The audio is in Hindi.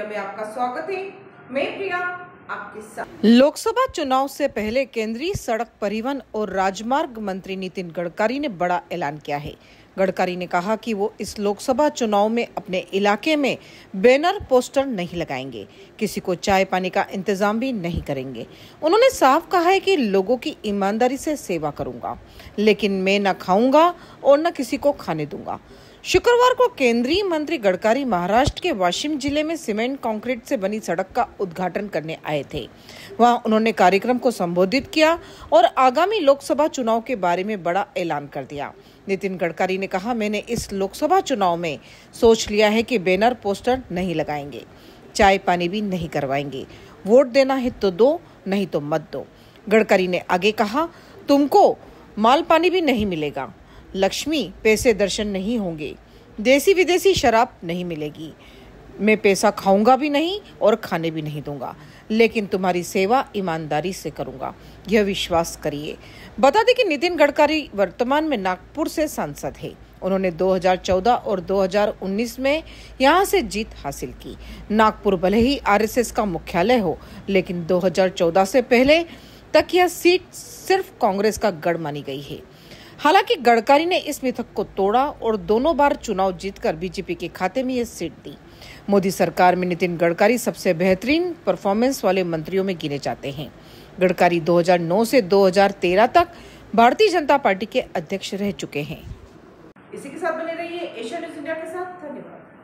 मीडिया में आपका स्वागत है मैं प्रिया आपके साथ लोकसभा चुनाव से पहले केंद्रीय सड़क परिवहन और राजमार्ग मंत्री नितिन गडकरी ने बड़ा ऐलान किया है गडकरी ने कहा कि वो इस लोकसभा चुनाव में अपने इलाके में बैनर पोस्टर नहीं लगाएंगे किसी को चाय पानी का इंतजाम भी नहीं करेंगे उन्होंने साफ कहा है कि लोगों की ईमानदारी से सेवा करूंगा लेकिन मैं न खाऊंगा और न किसी को खाने दूंगा शुक्रवार को केंद्रीय मंत्री गडकरी महाराष्ट्र के वाशिम जिले में सीमेंट कंक्रीट से बनी सड़क का उद्घाटन करने आए थे वहां उन्होंने कार्यक्रम को संबोधित किया और आगामी लोकसभा चुनाव के बारे में बड़ा ऐलान कर दिया नितिन गडकरी ने कहा मैंने इस लोकसभा चुनाव में सोच लिया है कि बैनर पोस्टर नहीं लगाएंगे चाय पानी भी नहीं करवाएंगे वोट देना है तो दो नहीं तो मत दो गडकरी ने आगे कहा तुमको माल पानी भी नहीं मिलेगा लक्ष्मी पैसे दर्शन नहीं होंगे देसी विदेशी शराब नहीं मिलेगी मैं पैसा खाऊंगा भी नहीं और खाने भी नहीं दूंगा लेकिन तुम्हारी सेवा ईमानदारी से करूंगा यह विश्वास करिए बता दें कि नितिन गडकरी वर्तमान में नागपुर से सांसद है उन्होंने 2014 और 2019 में यहां से जीत हासिल की नागपुर भले ही आरएसएस का मुख्यालय हो लेकिन 2014 से पहले तक यह सीट सिर्फ कांग्रेस का गढ़ मानी गई है हालांकि गडकरी ने इस मिथक को तोड़ा और दोनों बार चुनाव जीतकर बीजेपी के खाते में यह सीट दी मोदी सरकार में नितिन गडकरी सबसे बेहतरीन परफॉर्मेंस वाले मंत्रियों में गिने जाते हैं गडकरी 2009 से 2013 तक भारतीय जनता पार्टी के अध्यक्ष रह चुके हैं इसी के साथ बने रहिए एशिया न्यूज इंडिया के साथ धन्यवाद